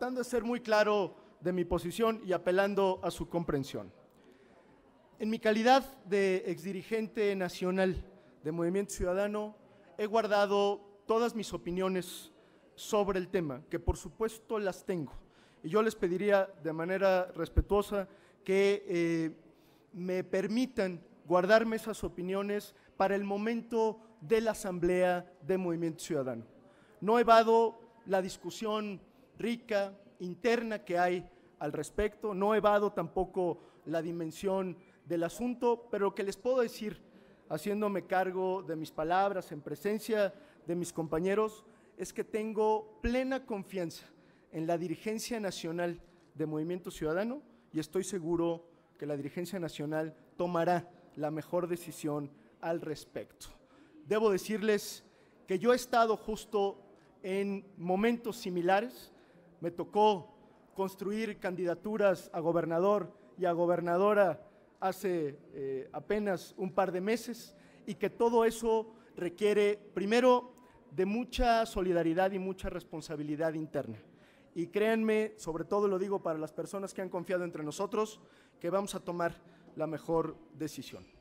Tratando de ser muy claro de mi posición y apelando a su comprensión. En mi calidad de exdirigente nacional de Movimiento Ciudadano, he guardado todas mis opiniones sobre el tema, que por supuesto las tengo. Y yo les pediría de manera respetuosa que eh, me permitan guardarme esas opiniones para el momento de la Asamblea de Movimiento Ciudadano. No evado la discusión rica, interna que hay al respecto. No evado tampoco la dimensión del asunto, pero lo que les puedo decir, haciéndome cargo de mis palabras en presencia de mis compañeros, es que tengo plena confianza en la dirigencia nacional de Movimiento Ciudadano y estoy seguro que la dirigencia nacional tomará la mejor decisión al respecto. Debo decirles que yo he estado justo en momentos similares me tocó construir candidaturas a gobernador y a gobernadora hace eh, apenas un par de meses y que todo eso requiere, primero, de mucha solidaridad y mucha responsabilidad interna. Y créanme, sobre todo lo digo para las personas que han confiado entre nosotros, que vamos a tomar la mejor decisión.